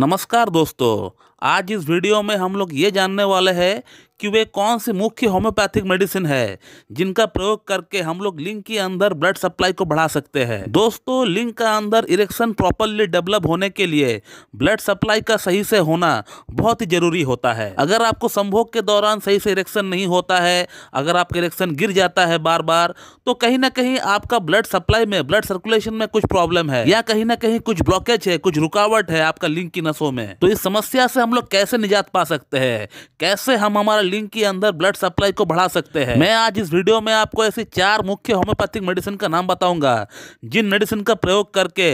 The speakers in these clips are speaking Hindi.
नमस्कार दोस्तों आज इस वीडियो में हम लोग ये जानने वाले हैं कि वे कौन सी मुख्य होम्योपैथिक मेडिसिन है जिनका प्रयोग करके हम लोग लिंग के अंदर ब्लड सप्लाई को बढ़ा सकते हैं दोस्तों लिंग का अंदर इरेक्शन प्रॉपरली डेवलप होने के लिए ब्लड सप्लाई का सही से होना बहुत ही जरूरी होता है अगर आपको संभोग के दौरान सही से इरेक्शन नहीं होता है अगर आपका इरेक्शन गिर जाता है बार बार तो कहीं ना कहीं आपका ब्लड सप्लाई में ब्लड सर्कुलेशन में कुछ प्रॉब्लम है या कहीं ना कहीं कुछ ब्लॉकेज है कुछ रुकावट है आपका लिंग की नसों में तो इस समस्या से हम लोग कैसे निजात पा सकते हैं कैसे हम हमारा लिंग के अंदर ब्लड सप्लाई को बढ़ा सकते हैं मैं आज इस वीडियो में आपको ऐसी चार मुख्य होम्योपैथिक मेडिसिन का नाम बताऊंगा जिन मेडिसिन का प्रयोग करके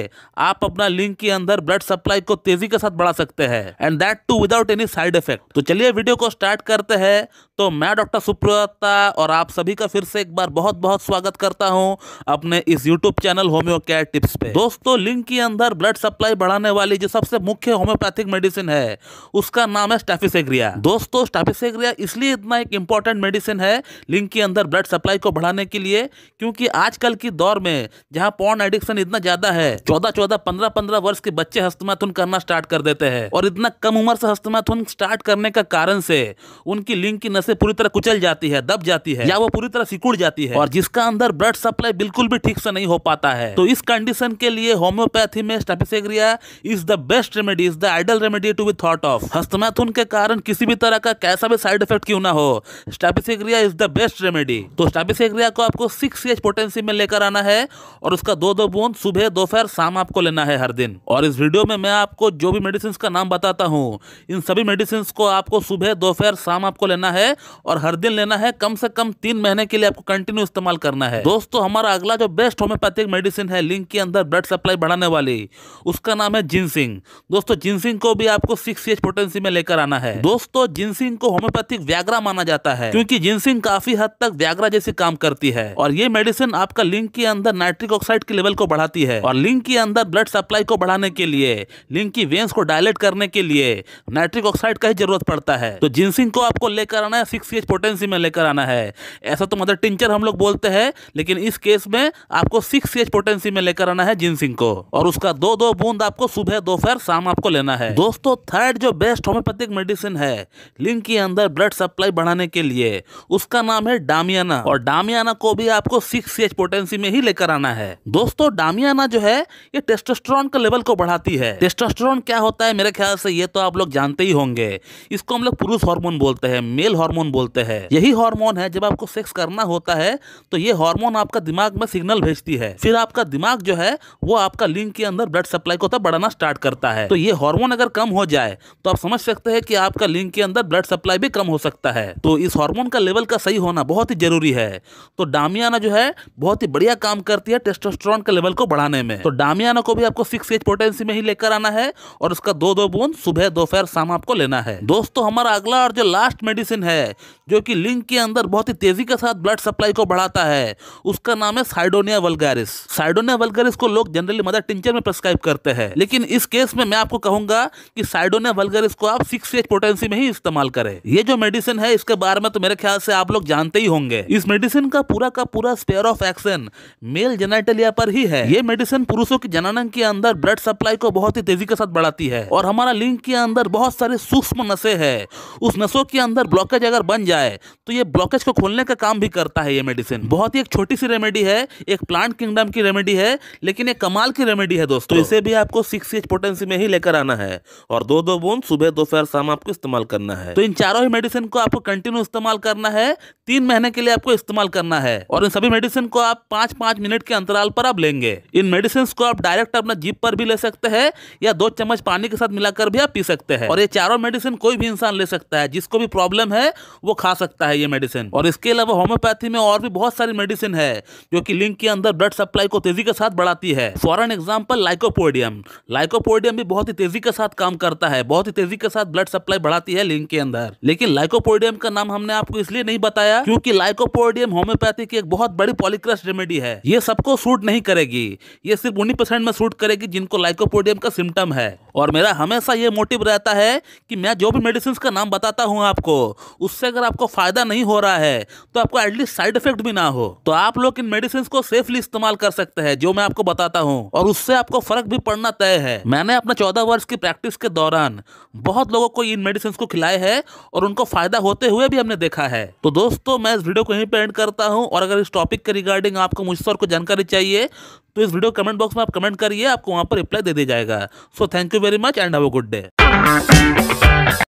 आप अपना लिंग के अंदर ब्लड सप्लाई को तेजी के साथ बढ़ा सकते हैं and that too without any side effect तो चलिए वीडियो को स्टार्ट करते हैं तो मैं डॉक्टर सुप्रता और आप सभी का फिर से एक बार बहुत बहुत स्वागत करता हूं अपने इस YouTube channel homeo care tips पे दोस्तों लिंग के अंदर ब्लड सप्लाई बढ़ाने वाली जो सबसे मुख्य होम्योपैथिक मेडिसिन है उसका नाम है स्टेफिसेग्रिया दोस्तों स्टेफिसेग्रिया इसलिए इतना एक इंपॉर्टेंट मेडिसिन है लिंग के अंदर ब्लड सप्लाई को बढ़ाने के लिए क्योंकि आजकल की दौर में जहाँ पॉन एडिक्शन इतना ज्यादा है चौदह चौदह पंद्रह पंद्रह वर्ष के बच्चे हस्तमैथुन करना स्टार्ट कर देते हैं और इतना कम उम्र से हस्तमैथुन स्टार्ट करने का कारण से उनकी लिंग की नशे पूरी तरह कुचल जाती है दब जाती है या वो पूरी तरह सिकुड़ जाती है और जिसका अंदर ब्लड सप्लाई बिल्कुल भी ठीक से नहीं हो पाता है तो इस कंडीशन के लिए होम्योपैथी में staphysagria is the best remedy is the ideal remedy to be thought of of हस्तमैथुन के कारण किसी भी तरह का कैसा भी साइड इफेक्ट क्यों ना हो staphysagria is the best remedy तो स्टेपिसिक्रिया को आपको सिक्स एच पोटेंसी में लेकर आना है और उसका दो दो बूंद सुबह दोपहर शाम आपको लेना है हर दिन और इस वीडियो में मैं आपको जो भी मेडिसिन का नाम बताता हूँ इन सभी मेडिसिन को आपको सुबह दोपहर शाम आपको लेना है और हर दिन लेना है कम से कम तीन महीने के लिए आपको कंटिन्यू इस्तेमाल करना है दोस्तों हमारा अगला जो बेस्ट होम्योपैथिक मेडिसिन है लिंक के अंदर ब्लड सप्लाई बढ़ाने वाली उसका नाम है जिनसिंग दोस्तों जिनसिंग को भी आपको सिक्स एच इम्पोर्टेंसी में लेकर आना है दोस्तों जिनसिंग को होम्योपैथिक व्याग्रा माना जाता है क्योंकि जिनसिंग काफी हद तक व्याग्रा जैसी काम करती है और ये मेडिसिन आपका लिंक के अंदर नाइट्रिक ऑक्साइड के लेवल को बढ़ाती है और लिंक के अंदर ब्लड सप्लाई को बढ़ाने के लिए लिंक की वेन्स को डायलेट करने के लिए नाइट्रिक ऑक्साइड का ही जरूरत पड़ता है तो जिनसिंग को आपको लेकर आना है सिक्स पोटेंसी में लेकर आना है ऐसा तो मदर टिंचर हम लोग बोलते हैं लेकिन इस केस में आपको सिक्स पोटेंसी में लेकर आना है जिनसिंग को और उसका दो दो बूंद आपको सुबह दोपहर शाम आपको लेना है दोस्तों थर्ड जो जो बेस्ट होम्योपैथिक मेडिसिन है लिंग के अंदर ब्लड सप्लाई बढ़ाने के लिए उसका नाम है डामियाना और डामियाना को भी आपको सिक्स सी एच पोटेंसी में ही लेकर आना है दोस्तों डामियाना जो है ये टेस्टोस्ट्रॉन का लेवल को बढ़ाती है टेस्टोस्ट्रॉन क्या होता है मेरे ख्याल से ये तो आप लोग जानते ही होंगे इसको हम लोग पुरुष हार्मोन बोलते हैं मेल हार्मोन बोलते हैं यही हार्मोन है जब आपको सेक्स करना होता है तो ये हार्मोन आपका दिमाग में सिग्नल भेजती है फिर आपका दिमाग जो है वो आपका लिंग के अंदर ब्लड सप्लाई को तो बढ़ाना स्टार्ट करता है तो ये हार्मोन अगर कम हो जाए तो आप समझ सकते हैं कि आपका लिंग के अंदर ब्लड सप्लाई भी कम हो सकता है तो इस हार्मोन का लेवल का सही होना बहुत ही जरूरी है तो डामियाना जो है बहुत ही बढ़िया काम करती है टेस्टोस्ट्रॉन के लेवल को बढ़ाने में तो डामियाना को भी आपको सिक्स एज पोटेंसी में ही लेकर आना है और उसका दो दो बूंद सुबह दोपहर शाम आपको लेना है दोस्तों हमारा अगला और जो लास्ट मेडिसिन है जो कि लिंग के अंदर बहुत ही तेजी के साथ ब्लड सप्लाई को बढ़ाता है उसका नाम है साइडोनिया वल्गारिस साइडोनिया वल्गारिस को लोग जनरली मदर टिंचर में प्रेस्क्राइब करते हैं लेकिन इस केस में मैं आपको कहूंगा कि साइडोनिया डालकर इसको आप सिक्स एच पोटेंसी में ही इस्तेमाल करें ये जो मेडिसिन है इसके बारे में तो मेरे ख्याल से आप लोग जानते ही होंगे इस मेडिसिन का पूरा का पूरा sphere of action male genitalia पर ही है ये मेडिसिन पुरुषों की जननंग के अंदर ब्लड सप्लाई को बहुत ही तेजी के साथ बढ़ाती है और हमारा लिंग के अंदर बहुत सारे सूक्ष्म नशे है उस नशों के अंदर ब्लॉकेज अगर बन जाए तो ये ब्लॉकेज को खोलने का काम भी करता है ये मेडिसिन बहुत ही एक छोटी सी रेमेडी है एक प्लांट किंगडम की रेमेडी है लेकिन एक कमाल की रेमेडी है दोस्तों तो इसे भी आपको सिक्स एच पोटेंसी में ही लेकर आना है और दो दो बूंद शाम सुबह दोपहर शाम आपको इस्तेमाल करना है तो इन चारों ही मेडिसिन को आपको कंटिन्यू इस्तेमाल करना है तीन महीने के लिए आपको इस्तेमाल करना है और इन सभी मेडिसिन को आप पांच पांच मिनट के अंतराल पर आप लेंगे इन मेडिसिन को आप डायरेक्ट अपना जीप पर भी ले सकते हैं या दो चम्मच पानी के साथ मिलाकर भी आप पी सकते हैं और ये चारों मेडिसिन कोई भी इंसान ले सकता है जिसको भी प्रॉब्लम है वो खा सकता है ये मेडिसिन और इसके अलावा होम्योपैथी में और भी बहुत सारी मेडिसिन है जो की लिंक के अंदर ब्लड सप्लाई को तेजी के साथ बढ़ाती है for an example lycopodium lycopodium भी बहुत ही तेजी के साथ काम करता है बहुत बहुत ही तेजी के साथ ब्लड सप्लाई बढ़ाती है लिंग के अंदर लेकिन लाइकोपोडियम का नाम हमने आपको इसलिए नहीं बताया क्योंकि लाइकोपोडियम होम्योपैथी की एक बहुत बड़ी पॉलिक्रस रेमेडी है ये सबको सूट नहीं करेगी ये सिर्फ उन्नीस परसेंट में सूट करेगी जिनको लाइकोपोडियम का सिम्टम है और मेरा हमेशा ये मोटिव रहता है कि मैं जो भी मेडिसिन का नाम बताता हूँ आपको उससे अगर आपको फायदा नहीं हो रहा है तो आपको एटलीस्ट साइड इफेक्ट भी ना हो तो आप लोग इन मेडिसिन को सेफली इस्तेमाल कर सकते हैं जो मैं आपको बताता हूँ और उससे आपको फर्क भी पड़ना तय है मैंने अपने चौदह वर्ष की प्रैक्टिस के दौरान बहुत लोगों को इन मेडिसिन को खिलाए हैं और उनको फ़ायदा होते हुए भी हमने देखा है तो दोस्तों मैं इस वीडियो को यहीं पे एंड करता हूँ और अगर इस टॉपिक के रिगार्डिंग आपको मुझसे और कोई जानकारी चाहिए तो इस वीडियो कमेंट बॉक्स में आप कमेंट करिए आपको वहां पर रिप्लाई दे दिया जाएगा so thank you very much and have a good day